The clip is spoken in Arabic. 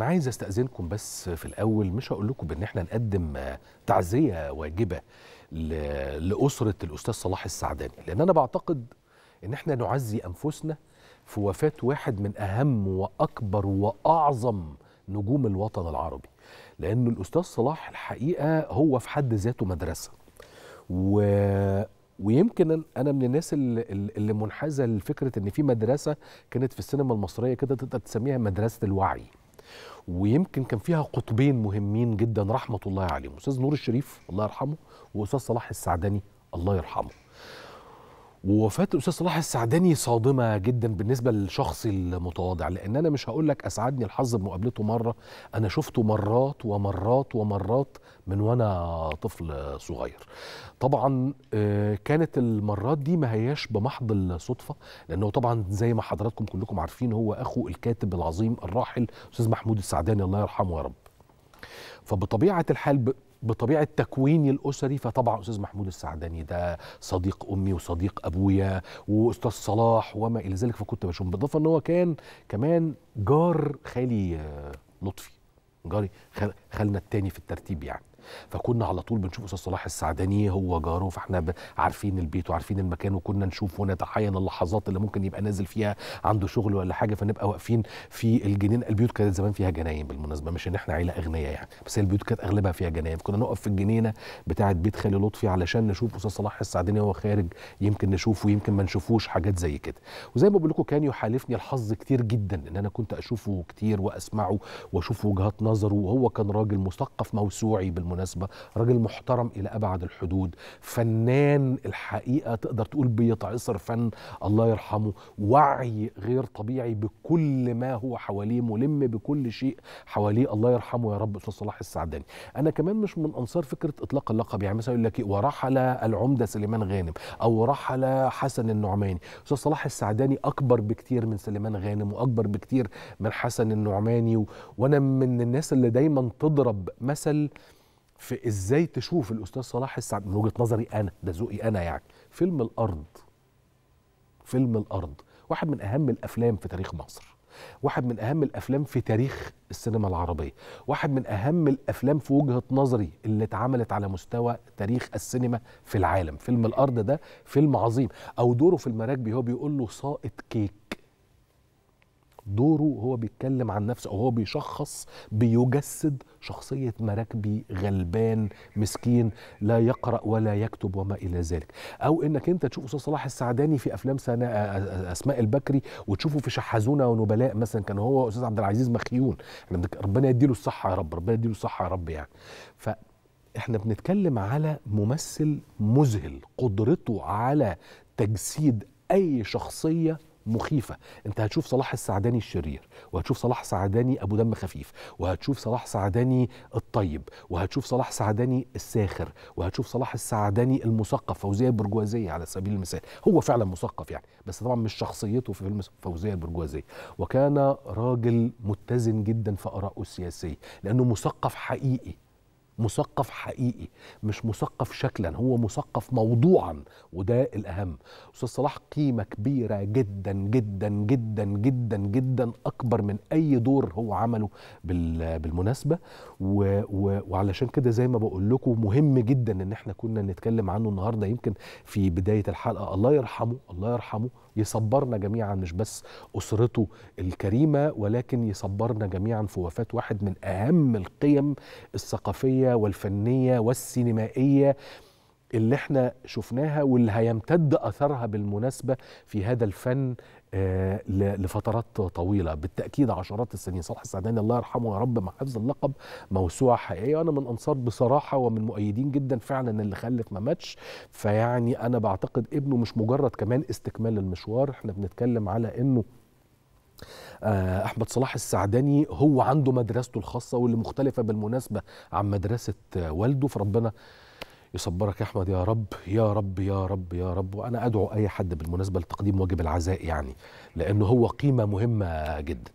انا عايز استاذنكم بس في الاول مش هقول لكم بان احنا نقدم تعزيه واجبه لاسره الاستاذ صلاح السعداني لان انا بعتقد ان احنا نعزي انفسنا في وفاه واحد من اهم واكبر واعظم نجوم الوطن العربي لان الاستاذ صلاح الحقيقه هو في حد ذاته مدرسه و ويمكن انا من الناس اللي منحازه لفكره ان في مدرسه كانت في السينما المصريه كده تقدر تسميها مدرسه الوعي ويمكن كان فيها قطبين مهمين جدا رحمه الله عليهم استاذ نور الشريف الله يرحمه واستاذ صلاح السعدني الله يرحمه ووفاه الاستاذ صلاح السعداني صادمه جدا بالنسبه للشخص المتواضع لان انا مش هقول لك اسعدني الحظ بمقابلته مره انا شفته مرات ومرات ومرات من وانا طفل صغير طبعا آه، كانت المرات دي ما هياش بمحض الصدفه لانه طبعا زي ما حضراتكم كلكم عارفين هو اخو الكاتب العظيم الراحل استاذ محمود السعداني الله يرحمه يا رب فبطبيعه الحال بطبيعه تكويني الاسري فطبعا استاذ محمود السعداني ده صديق امي وصديق ابويا واستاذ صلاح وما الى ذلك فكنت بشوفهم بالاضافه ان هو كان كمان جار خالي آه، لطفي جاري خالنا التاني في الترتيب يعني فكنا على طول بنشوف استاذ صلاح السعدني هو جاره فاحنا عارفين البيت وعارفين المكان وكنا نشوف ونتحين اللحظات اللي ممكن يبقى نازل فيها عنده شغل ولا حاجه فنبقى واقفين في الجنين البيوت كانت زمان فيها جناين بالمناسبه مش ان احنا عيله اغنياء يعني بس البيوت كانت اغلبها فيها جناين كنا نقف في الجنينه بتاعه بيت خالي لطفي علشان نشوف استاذ صلاح السعدني وهو خارج يمكن نشوفه يمكن ما نشوفوش حاجات زي كده وزي ما بقول لكم كان يحالفني الحظ كتير جدا ان انا كنت اشوفه كتير واسمعه واشوف وجهات نظره وهو كان راجل مثقف موسوعي بالمناسبة بالمناسبة راجل محترم إلى أبعد الحدود فنان الحقيقة تقدر تقول بيتعصر فن الله يرحمه وعي غير طبيعي بكل ما هو حواليه ملم بكل شيء حواليه الله يرحمه يا رب أستاذ صلاح السعداني أنا كمان مش من أنصار فكرة إطلاق اللقب يعني مثلا يقول لك إيه، ورحل العمدة سليمان غانم أو رحل حسن النعماني أستاذ صلاح السعداني أكبر بكتير من سليمان غانم وأكبر بكتير من حسن النعماني و... وأنا من الناس اللي دايما تضرب مثل في ازاي تشوف الاستاذ صلاح السعد من وجهه نظري انا ده ذوقي انا يعني فيلم الارض فيلم الارض واحد من اهم الافلام في تاريخ مصر واحد من اهم الافلام في تاريخ السينما العربيه واحد من اهم الافلام في وجهه نظري اللي اتعملت على مستوى تاريخ السينما في العالم فيلم الارض ده فيلم عظيم او دوره في المراكبي هو بيقول له ساقط كيك دوره هو بيتكلم عن نفسه او هو بيشخص بيجسد شخصيه مراكبي غلبان مسكين لا يقرا ولا يكتب وما الى ذلك او انك انت تشوف استاذ صلاح السعداني في افلام سنة اسماء البكري وتشوفه في شحذونه ونبلاء مثلا كان هو استاذ عبد العزيز مخيون ربنا يديله الصحه يا رب ربنا يديله الصحه يا رب يعني ف احنا بنتكلم على ممثل مذهل قدرته على تجسيد اي شخصيه مخيفه انت هتشوف صلاح السعداني الشرير وهتشوف صلاح سعداني ابو دم خفيف وهتشوف صلاح سعداني الطيب وهتشوف صلاح سعداني الساخر وهتشوف صلاح السعداني المثقف فوزيه البرجوازيه على سبيل المثال هو فعلا مثقف يعني بس طبعا مش شخصيته في فيلم فوزيه البرجوازيه وكان راجل متزن جدا في ارائه السياسيه لانه مثقف حقيقي مثقف حقيقي مش مثقف شكلا هو مثقف موضوعا وده الاهم استاذ صلاح قيمه كبيره جدا جدا جدا جدا جدا اكبر من اي دور هو عمله بالمناسبه و و وعلشان كده زي ما بقول لكم مهم جدا ان احنا كنا نتكلم عنه النهارده يمكن في بدايه الحلقه الله يرحمه الله يرحمه يصبرنا جميعا مش بس اسرته الكريمه ولكن يصبرنا جميعا في وفاه واحد من اهم القيم الثقافيه والفنيه والسينمائيه اللي احنا شفناها واللي هيمتد اثرها بالمناسبه في هذا الفن آه، لفترات طويله بالتاكيد عشرات السنين صلاح السعداني الله يرحمه يا رب مع حفظ اللقب موسوعه حقيقيه انا من انصار بصراحه ومن مؤيدين جدا فعلا اللي خلف ما ماتش فيعني انا بعتقد ابنه مش مجرد كمان استكمال المشوار احنا بنتكلم على انه آه، احمد صلاح السعداني هو عنده مدرسته الخاصه واللي مختلفه بالمناسبه عن مدرسه والده فربنا يصبرك يا احمد يا رب يا رب يا رب يا رب وانا ادعو اي حد بالمناسبه لتقديم واجب العزاء يعني لانه هو قيمه مهمه جدا